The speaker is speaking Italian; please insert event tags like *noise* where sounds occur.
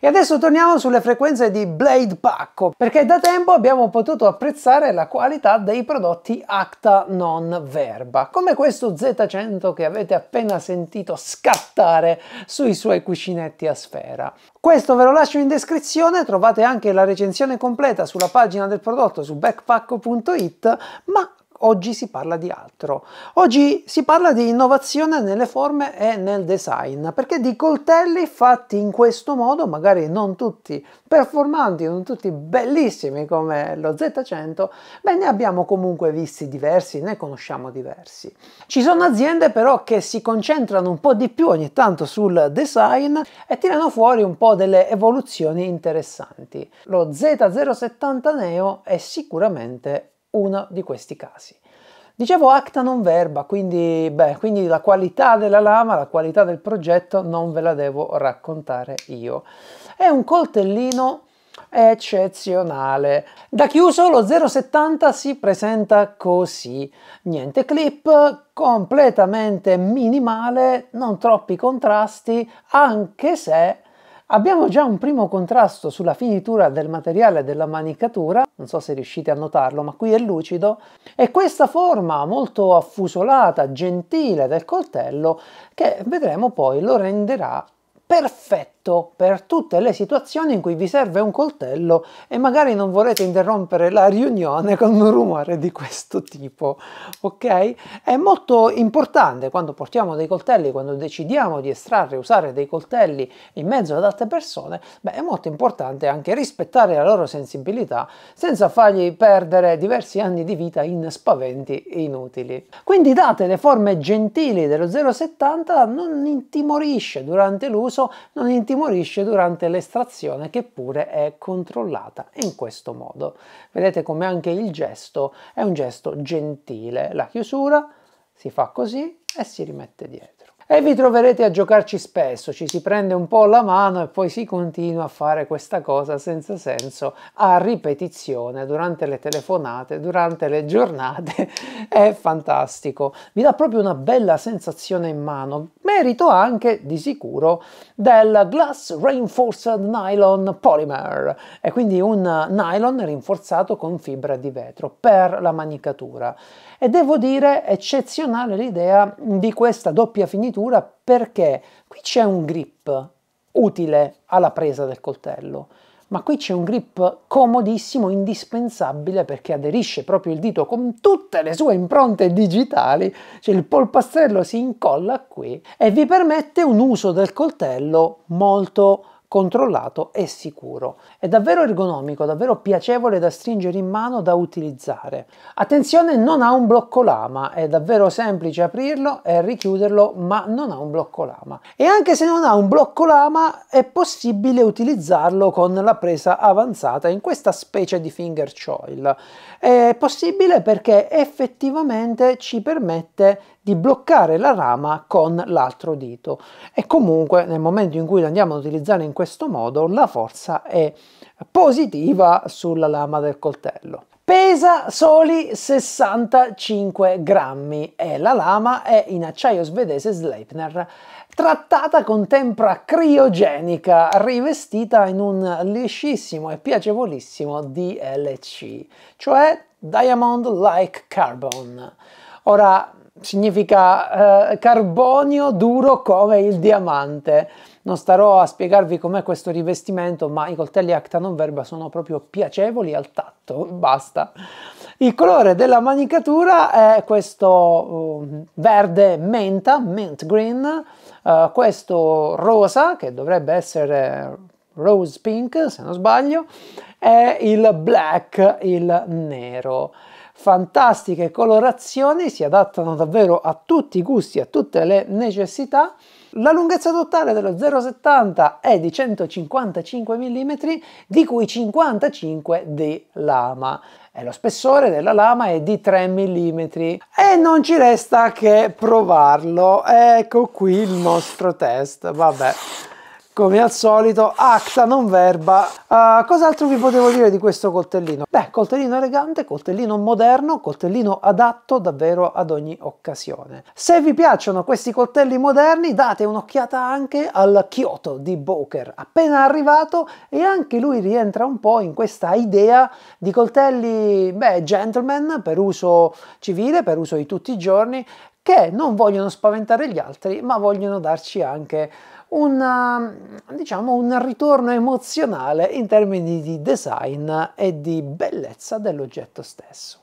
E adesso torniamo sulle frequenze di Blade Pacco, perché da tempo abbiamo potuto apprezzare la qualità dei prodotti Acta Non Verba, come questo Z100 che avete appena sentito scattare sui suoi cuscinetti a sfera. Questo ve lo lascio in descrizione, trovate anche la recensione completa sulla pagina del prodotto su backpacco.it, ma Oggi si parla di altro. Oggi si parla di innovazione nelle forme e nel design, perché di coltelli fatti in questo modo, magari non tutti performanti, non tutti bellissimi come lo Z100, beh ne abbiamo comunque visti diversi, ne conosciamo diversi. Ci sono aziende però che si concentrano un po' di più ogni tanto sul design e tirano fuori un po' delle evoluzioni interessanti. Lo Z070 Neo è sicuramente uno di questi casi. Dicevo acta non verba, quindi, beh, quindi la qualità della lama, la qualità del progetto non ve la devo raccontare io. È un coltellino eccezionale. Da chiuso lo 070 si presenta così, niente clip, completamente minimale, non troppi contrasti, anche se Abbiamo già un primo contrasto sulla finitura del materiale della manicatura, non so se riuscite a notarlo, ma qui è lucido, e questa forma molto affusolata, gentile del coltello, che vedremo poi lo renderà perfetto adatto per tutte le situazioni in cui vi serve un coltello e magari non volete interrompere la riunione con un rumore di questo tipo, ok? È molto importante quando portiamo dei coltelli, quando decidiamo di estrarre e usare dei coltelli in mezzo ad altre persone, beh, è molto importante anche rispettare la loro sensibilità senza fargli perdere diversi anni di vita in spaventi inutili. Quindi date le forme gentili dello 070 non intimorisce durante l'uso, non intimorisce antiumorisce durante l'estrazione che pure è controllata in questo modo. Vedete come anche il gesto è un gesto gentile. La chiusura si fa così e si rimette dietro e vi troverete a giocarci spesso, ci si prende un po' la mano e poi si continua a fare questa cosa senza senso a ripetizione durante le telefonate, durante le giornate, *laughs* è fantastico, vi dà proprio una bella sensazione in mano, merito anche di sicuro del Glass Reinforced Nylon Polymer e quindi un nylon rinforzato con fibra di vetro per la manicatura e devo dire eccezionale l'idea di questa doppia finitura finitura perché qui c'è un grip utile alla presa del coltello, ma qui c'è un grip comodissimo, indispensabile perché aderisce proprio il dito con tutte le sue impronte digitali, cioè il polpastrello si incolla qui e vi permette un uso del coltello molto controllato e sicuro. È davvero ergonomico, davvero piacevole da stringere in mano, da utilizzare. Attenzione, non ha un blocco lama, è davvero semplice aprirlo e richiuderlo, ma non ha un blocco lama. E anche se non ha un blocco lama, è possibile utilizzarlo con la presa avanzata in questa specie di finger choil. È possibile perché effettivamente ci permette di bloccare la rama con l'altro dito e comunque nel momento in cui andiamo ad utilizzare in questo modo la forza è positiva sulla lama del coltello. Pesa soli 65 grammi e la lama è in acciaio svedese Sleipner trattata con tempra criogenica, rivestita in un liscissimo e piacevolissimo DLC, cioè Diamond Like Carbon. Ora, significa eh, carbonio duro come il diamante. Non starò a spiegarvi com'è questo rivestimento, ma i coltelli Acta non verba sono proprio piacevoli al tatto, *laughs* basta. Il colore della manicatura è questo uh, verde menta, mint green, uh, questo rosa, che dovrebbe essere rose pink se non sbaglio, è il black, il nero. Fantastiche colorazioni, si adattano davvero a tutti i gusti, a tutte le necessità. La lunghezza totale dello 0,70 è di 155 mm, di cui 55 di lama e lo spessore della lama è di 3 mm. E non ci resta che provarlo. Ecco qui il nostro test, vabbè come al solito acta non verba uh, cos'altro vi potevo dire di questo coltellino beh coltellino elegante coltellino moderno coltellino adatto davvero ad ogni occasione se vi piacciono questi coltelli moderni date un'occhiata anche al Kyoto di Boker appena arrivato e anche lui rientra un po' in questa idea di coltelli beh gentleman per uso civile per uso di tutti i giorni che non vogliono spaventare gli altri, ma vogliono darci anche una, um, diciamo, un ritorno emozionale in termini di design e di bellezza dell'oggetto stesso.